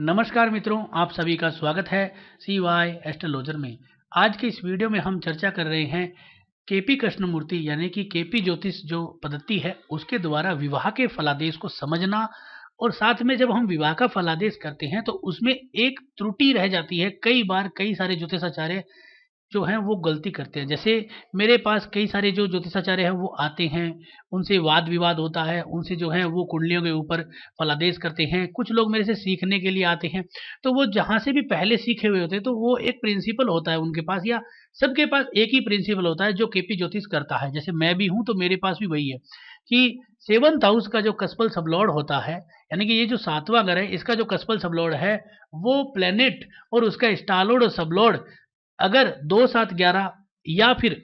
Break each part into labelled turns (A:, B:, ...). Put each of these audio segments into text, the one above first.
A: नमस्कार मित्रों आप सभी का स्वागत है सी वाई एस्ट्रोलॉजर में आज के इस वीडियो में हम चर्चा कर रहे हैं केपी कृष्णमूर्ति यानी कि केपी ज्योतिष जो पद्धति है उसके द्वारा विवाह के फलादेश को समझना और साथ में जब हम विवाह का फलादेश करते हैं तो उसमें एक त्रुटि रह जाती है कई बार कई सारे ज्योतिषाचार्य जो हैं वो गलती करते हैं जैसे मेरे पास कई सारे जो ज्योतिषाचार्य हैं वो आते हैं उनसे वाद विवाद होता है उनसे जो है वो कुंडलियों के ऊपर फलादेश करते हैं कुछ लोग मेरे से सीखने के लिए आते हैं तो वो जहाँ से भी पहले सीखे हुए होते हैं तो वो एक प्रिंसिपल होता है उनके पास या सबके पास एक ही प्रिंसिपल होता है जो के पी ज्योतिष करता है जैसे मैं भी हूँ तो मेरे पास भी वही है कि सेवंथ हाउस का जो कस्पल सबलॉर्ड होता है यानी कि ये जो सातवां घर है इसका जो कस्पल सबलॉर्ड है वो प्लेनेट और उसका स्टालोड और सबलॉर्ड अगर दो सात ग्यारह या फिर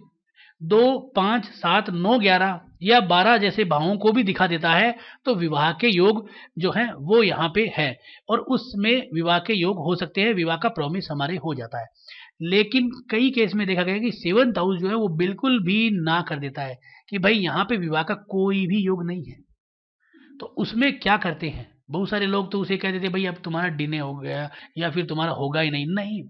A: दो पाँच सात नौ ग्यारह या बारह जैसे भावों को भी दिखा देता है तो विवाह के योग जो हैं वो यहाँ पे है और उसमें विवाह के योग हो सकते हैं विवाह का प्रॉमिस हमारे हो जाता है लेकिन कई केस में देखा गया कि सेवंथ हाउस जो है वो बिल्कुल भी ना कर देता है कि भाई यहाँ पे विवाह का कोई भी योग नहीं है तो उसमें क्या करते हैं बहुत सारे लोग तो उसे कह देते भाई अब तुम्हारा डिने हो गया या फिर तुम्हारा होगा ही नहीं नहीं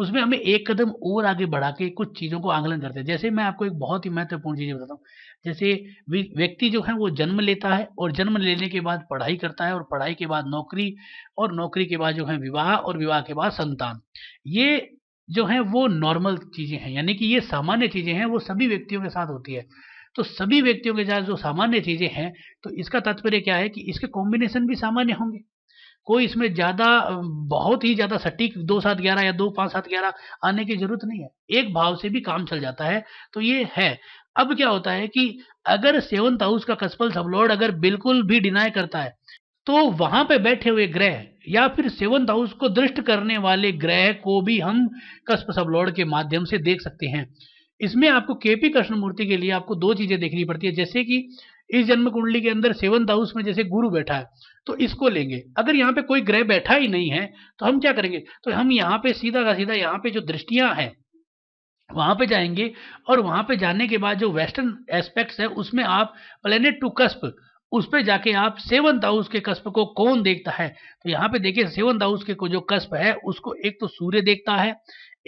A: उसमें हमें एक कदम और आगे बढ़ा के कुछ चीज़ों को आंकलन करते हैं जैसे मैं आपको एक बहुत ही महत्वपूर्ण चीज़ बताता हूँ जैसे व्यक्ति जो है वो जन्म लेता है और जन्म लेने के बाद पढ़ाई करता है और पढ़ाई के बाद नौकरी और नौकरी के बाद जो है विवाह और विवाह के बाद संतान ये जो है वो नॉर्मल चीज़ें हैं यानी कि ये सामान्य चीज़ें हैं वो सभी व्यक्तियों के साथ होती है तो सभी व्यक्तियों के साथ जो सामान्य चीज़ें हैं तो इसका तात्पर्य क्या है कि इसके कॉम्बिनेशन भी सामान्य होंगे कोई इसमें ज़्यादा बहुत ही ज़्यादा सटीक दो सात ग्यारह या दो पांच सात ग्यारह आने की ज़रूरत नहीं है एक भाव से भी काम चल जाता है तो ये है अब क्या होता है कि अगर सेवंथ हाउस का कसपल सबलोड अगर बिल्कुल भी डिनाय करता है तो वहां पे बैठे हुए ग्रह या फिर सेवंथ हाउस को दृष्ट करने वाले ग्रह को भी हम कस्प सबलोड के माध्यम से देख सकते हैं इसमें आपको केपी कृष्णमूर्ति के लिए आपको दो चीजें देखनी पड़ती है जैसे कि इस जन्म कुंडली के अंदर सेवंथ हाउस में जैसे गुरु बैठा है तो इसको लेंगे अगर यहाँ पे कोई ग्रह बैठा ही नहीं है तो हम क्या करेंगे तो हम यहाँ पे सीधा का सीधा यहाँ पे जो दृष्टियां हैं वहां पे जाएंगे और वहां पे जाने के बाद जो वेस्टर्न एस्पेक्ट्स है उसमें आप प्लेनेट टू कस्प उस पर जाके आप सेवंथ हाउस के कस्प को कौन देखता है तो यहाँ पे देखिए सेवंथ हाउस के को जो कस्प है उसको एक तो सूर्य देखता है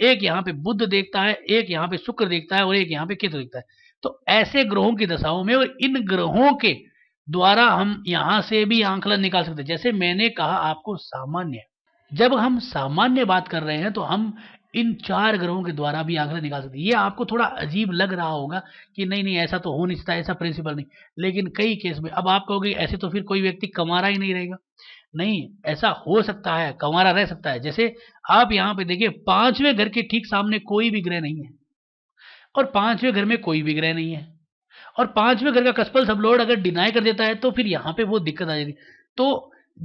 A: एक यहाँ पे बुद्ध देखता है एक यहाँ पे शुक्र देखता है और एक यहाँ पे केतु देखता है तो ऐसे ग्रहों की दशाओं में और इन ग्रहों के द्वारा हम यहां से भी आंकलन निकाल सकते हैं जैसे मैंने कहा आपको सामान्य जब हम सामान्य बात कर रहे हैं तो हम इन चार ग्रहों के द्वारा भी आंकलन निकाल सकते हैं ये आपको थोड़ा अजीब लग रहा होगा कि नहीं नहीं ऐसा तो हो नहीं सकता ऐसा प्रिंसिपल नहीं लेकिन कई केस में अब आप कहोगे ऐसे तो फिर कोई व्यक्ति कमारा ही नहीं रहेगा नहीं ऐसा हो सकता है कमारा रह सकता है जैसे आप यहाँ पे देखिए पांचवें घर के ठीक सामने कोई भी ग्रह नहीं है और पांचवें घर में कोई भी ग्रह नहीं है और पांचवें घर का कस्पल सब लोड अगर डिनाई कर देता है तो फिर यहां पे वो दिक्कत आ जाती तो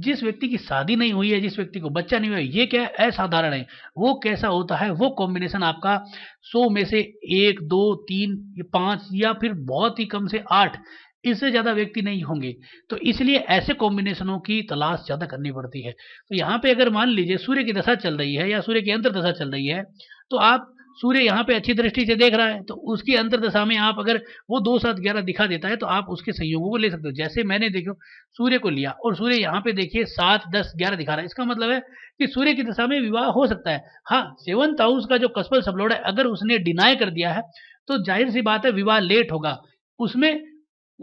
A: जिस व्यक्ति की शादी नहीं हुई है जिस व्यक्ति को बच्चा नहीं हुआ है ये क्या है असाधारण है वो कैसा होता है वो कॉम्बिनेशन आपका सौ में से एक दो तीन पांच या फिर बहुत ही कम से आठ इससे ज़्यादा व्यक्ति नहीं होंगे तो इसलिए ऐसे कॉम्बिनेशनों की तलाश ज़्यादा करनी पड़ती है तो यहाँ पे अगर मान लीजिए सूर्य की दशा चल रही है या सूर्य की अंतर दशा चल रही है तो आप सूर्य यहाँ पे अच्छी दृष्टि से देख रहा है तो उसकी अंतर दशा में आप अगर वो दो सात ग्यारह दिखा देता है तो आप उसके संयोगों को ले सकते हो जैसे मैंने देखो सूर्य को लिया और सूर्य यहाँ पे देखिए सात दस ग्यारह दिखा रहा है इसका मतलब है कि सूर्य की दशा में विवाह हो सकता है हाँ सेवंथ हाउस का जो कस्बल सबलोड है अगर उसने डिनाई कर दिया है तो जाहिर सी बात है विवाह लेट होगा उसमें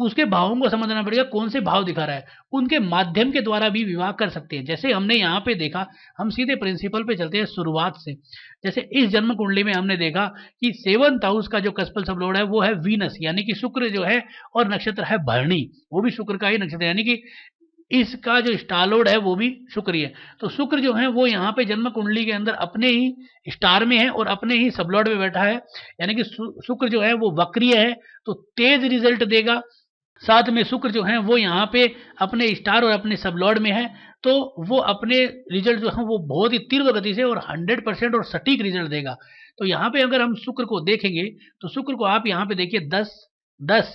A: उसके भावों को समझना पड़ेगा कौन से भाव दिखा रहा है उनके माध्यम के द्वारा भी विवाह कर सकते हैं जैसे हमने यहाँ पे देखा हम सीधे प्रिंसिपल पे चलते हैं शुरुआत से जैसे इस जन्म कुंडली में हमने देखा कि सेवंथ हाउस का जो कस्पल सबलोड है वो है वीनस यानी कि शुक्र जो है और नक्षत्र है भरणी वो भी शुक्र का ही नक्षत्र यानी कि इसका जो स्टारलोड है वो भी शुक्र है तो शुक्र जो है वो यहाँ पे जन्म कुंडली के अंदर अपने ही स्टार में है और अपने ही सबलॉड में बैठा है यानी कि शुक्र जो है वो वक्रिय है तो तेज रिजल्ट देगा साथ में शुक्र जो है वो यहाँ पे अपने स्टार और अपने सब लॉर्ड में है तो वो अपने रिजल्ट जो है वो बहुत ही तीव्र गति से और 100 परसेंट और सटीक रिजल्ट देगा तो यहाँ पे अगर हम शुक्र को देखेंगे तो शुक्र को आप यहाँ पे देखिए दस दस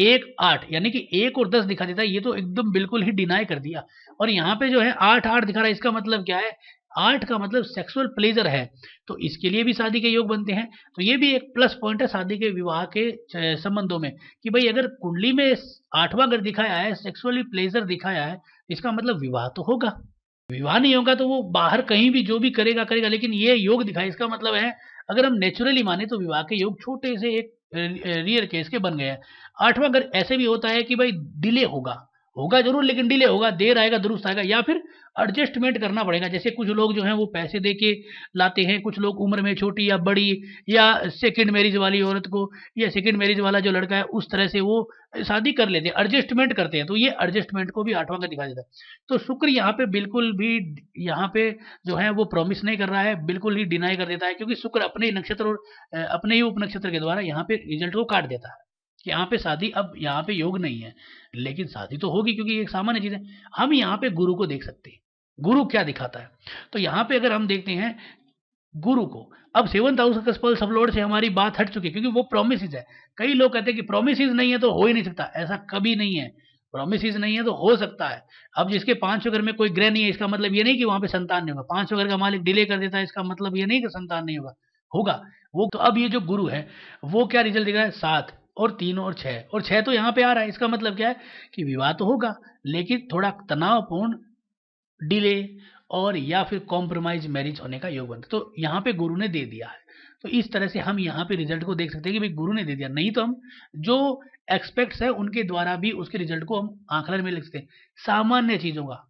A: एक आठ यानी कि एक और दस दिखा देता है ये तो एकदम बिल्कुल ही डिनाई कर दिया और यहाँ पे जो है आठ आठ दिखा रहा है इसका मतलब क्या है आठ का मतलब सेक्सुअल प्लेजर है तो इसके लिए भी शादी के योग बनते हैं तो ये भी एक प्लस पॉइंट है शादी के विवाह के संबंधों में कि भाई अगर कुंडली में आठवां अगर दिखाया है सेक्सुअली प्लेजर दिखाया है तो इसका मतलब विवाह तो होगा विवाह नहीं होगा तो वो बाहर कहीं भी जो भी करेगा करेगा लेकिन ये योग दिखाए इसका मतलब है अगर हम नेचुरली माने तो विवाह के योग छोटे से एक रियर केस के बन गए हैं आठवां अगर ऐसे भी होता है कि भाई डिले होगा होगा जरूर लेकिन डिले होगा देर आएगा दुरुस्त आएगा या फिर एडजस्टमेंट करना पड़ेगा जैसे कुछ लोग जो हैं वो पैसे दे के लाते हैं कुछ लोग उम्र में छोटी या बड़ी या सेकेंड मैरिज वाली औरत को या सेकेंड मैरिज वाला जो लड़का है उस तरह से वो शादी कर लेते हैं एडजस्टमेंट करते हैं तो ये एडजस्टमेंट को भी आठवां का दिखा देता है तो शुक्र यहाँ पे बिल्कुल भी यहाँ पे जो है वो प्रॉमिस नहीं कर रहा है बिल्कुल ही डिनाई कर देता है क्योंकि शुक्र अपने ही नक्षत्र और अपने ही उप नक्षत्र के द्वारा यहाँ पे रिजल्ट को काट देता है कि यहाँ पे शादी अब यहाँ पे योग नहीं है लेकिन शादी तो होगी क्योंकि एक सामान्य चीज़ है हम यहाँ पे गुरु को देख सकते हैं गुरु क्या दिखाता है तो यहाँ पे अगर हम देखते हैं गुरु को अब सेवंथ हाउस का स्पल सब लोड से हमारी बात हट चुकी है क्योंकि वो प्रोमिस है कई लोग कहते हैं कि प्रोमिस नहीं है तो हो ही नहीं सकता ऐसा कभी नहीं है प्रोमिस नहीं है तो हो सकता है अब जिसके पांच घर में कोई ग्रह नहीं है इसका मतलब ये नहीं कि वहां पे संतान नहीं होगा पांच घर का मालिक डिले कर देता है इसका मतलब ये नहीं कि संतान नहीं होगा होगा वो तो अब ये जो गुरु है वो क्या रिजल्ट देगा सात और तीन और छः और छः तो यहाँ पे आ रहा है इसका मतलब क्या है कि विवाह तो होगा लेकिन थोड़ा तनावपूर्ण डिले और या फिर कॉम्प्रोमाइज मैरिज होने का योग बनता तो यहाँ पे गुरु ने दे दिया है तो इस तरह से हम यहाँ पे रिजल्ट को देख सकते हैं कि भाई गुरु ने दे दिया नहीं तो हम जो एक्सपेक्ट्स है उनके द्वारा भी उसके रिजल्ट को हम आंकलन में लिख सकते हैं सामान्य चीज़ों का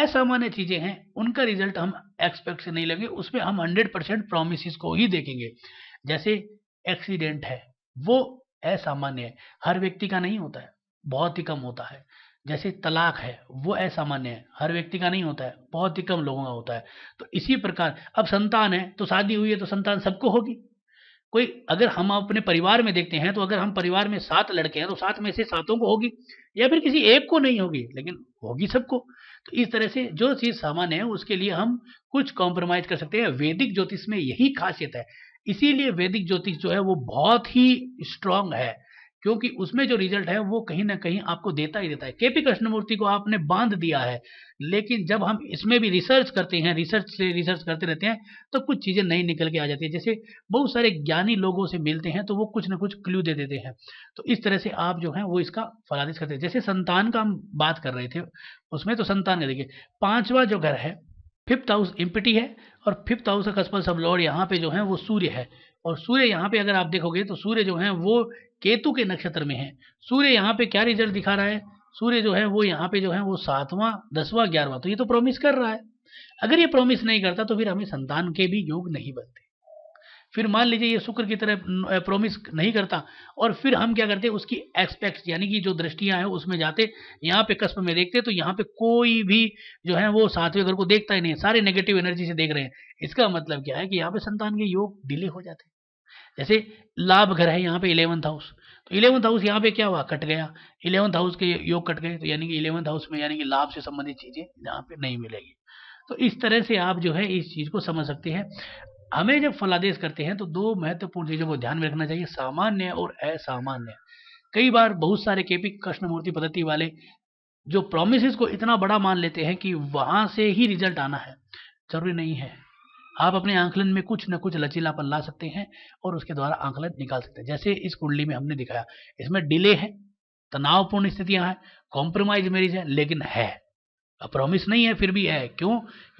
A: असामान्य चीज़ें हैं उनका रिजल्ट हम एक्सपेक्ट से नहीं लगे उसमें हम हंड्रेड परसेंट प्रोमिस को ही देखेंगे जैसे एक्सीडेंट है वो असामान्य है हर व्यक्ति का नहीं होता है बहुत ही कम होता है जैसे तलाक है वो असामान्य है हर व्यक्ति का नहीं होता है बहुत ही कम लोगों का होता है तो इसी प्रकार अब संतान है तो शादी हुई है तो संतान सबको होगी कोई अगर हम अपने परिवार में देखते हैं तो अगर हम परिवार में सात लड़के हैं तो सात में से सातों को होगी या फिर किसी एक को नहीं होगी लेकिन होगी सबको तो इस तरह से जो चीज़ सामान्य है उसके लिए हम कुछ कॉम्प्रोमाइज़ कर सकते हैं वैदिक ज्योतिष में यही खासियत है इसीलिए वैदिक ज्योतिष जो है वो बहुत ही स्ट्रांग है क्योंकि उसमें जो रिजल्ट है वो कहीं ना कहीं आपको देता ही देता है केपी कृष्णमूर्ति को आपने बांध दिया है लेकिन जब हम इसमें भी रिसर्च करते हैं रिसर्च से रिसर्च करते रहते हैं तो कुछ चीज़ें नई निकल के आ जाती है जैसे बहुत सारे ज्ञानी लोगों से मिलते हैं तो वो कुछ ना कुछ क्ल्यू दे देते हैं तो इस तरह से आप जो है वो इसका फलादिश करते हैं जैसे संतान का हम बात कर रहे थे उसमें तो संतान का देखिए पाँचवा जो घर है फिफ्थ हाउस इम्पिटी है और फिफ्थ हाउस का कस्पल सब लॉर्ड यहाँ पे जो है वो सूर्य है और सूर्य यहाँ पे अगर आप देखोगे तो सूर्य जो है वो केतु के नक्षत्र में है सूर्य यहाँ पे क्या रिजल्ट दिखा रहा है सूर्य जो है वो यहाँ पे जो है वो सातवां दसवां ग्यारहवां तो ये तो प्रोमिस कर रहा है अगर ये प्रोमिस नहीं करता तो फिर हमें संतान के भी योग नहीं बनते फिर मान लीजिए ये शुक्र की तरह प्रोमिस नहीं करता और फिर हम क्या करते उसकी एक्सपेक्ट यानी कि जो दृष्टियाँ हैं उसमें जाते यहाँ पे कस्प में देखते तो यहाँ पे कोई भी जो है वो सातवें घर को देखता ही नहीं सारे नेगेटिव एनर्जी से देख रहे हैं इसका मतलब क्या है कि यहाँ पे संतान के योग डिले हो जाते जैसे लाभ घर है यहाँ पे इलेवंथ हाउस तो इलेवंथ हाउस यहाँ पे क्या हुआ कट गया इलेवंथ हाउस के योग कट गए तो यानी कि इलेवंथ हाउस में यानी कि लाभ से संबंधित चीज़ें यहाँ पे नहीं मिलेगी तो इस तरह से आप जो है इस चीज़ को समझ सकते हैं हमें जब फलादेश करते हैं तो दो महत्वपूर्ण चीज़ों को ध्यान में रखना चाहिए सामान्य और असामान्य कई बार बहुत सारे केपी कृष्णमूर्ति पद्धति वाले जो प्रोमिस को इतना बड़ा मान लेते हैं कि वहां से ही रिजल्ट आना है जरूरी नहीं है आप अपने आंकलन में कुछ न कुछ लचीलापन ला सकते हैं और उसके द्वारा आंकलन निकाल सकते हैं जैसे इस कुंडली में हमने दिखाया इसमें डिले है तनावपूर्ण स्थितियां हैं कॉम्प्रोमाइज मेरिज है लेकिन है प्रॉमिस नहीं है फिर भी है क्यों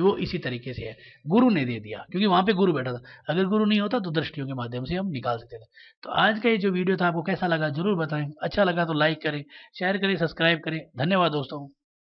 A: वो इसी तरीके से है गुरु ने दे दिया क्योंकि वहां पे गुरु बैठा था अगर गुरु नहीं होता तो दृष्टियों के माध्यम से हम निकाल सकते थे तो आज का ये जो वीडियो था आपको कैसा लगा जरूर बताएं अच्छा लगा तो लाइक करें शेयर करें सब्सक्राइब करें धन्यवाद दोस्तों